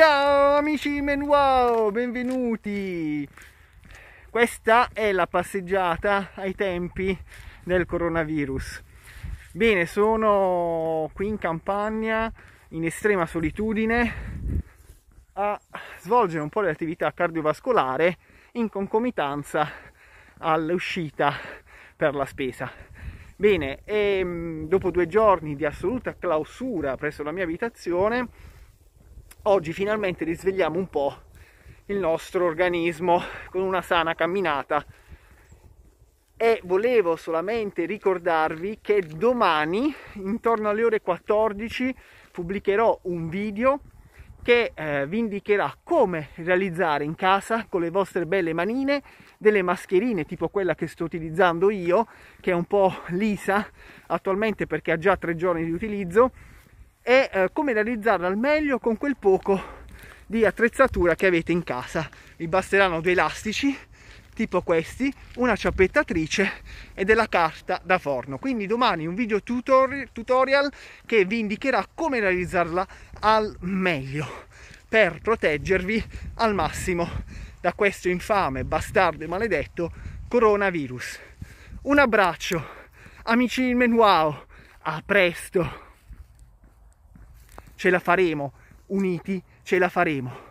Ciao amici Menwow, benvenuti! Questa è la passeggiata ai tempi del coronavirus. Bene, sono qui in campagna, in estrema solitudine, a svolgere un po' di attività cardiovascolare in concomitanza all'uscita per la spesa. Bene, e ehm, dopo due giorni di assoluta clausura presso la mia abitazione, oggi finalmente risvegliamo un po' il nostro organismo con una sana camminata e volevo solamente ricordarvi che domani intorno alle ore 14 pubblicherò un video che eh, vi indicherà come realizzare in casa con le vostre belle manine delle mascherine tipo quella che sto utilizzando io che è un po' lisa attualmente perché ha già tre giorni di utilizzo e eh, come realizzarla al meglio con quel poco di attrezzatura che avete in casa. Vi basteranno due elastici tipo questi, una ciappettatrice e della carta da forno. Quindi domani un video tutor tutorial che vi indicherà come realizzarla al meglio per proteggervi al massimo da questo infame, bastardo e maledetto coronavirus. Un abbraccio, amici di Menuao, a presto! ce la faremo, uniti ce la faremo.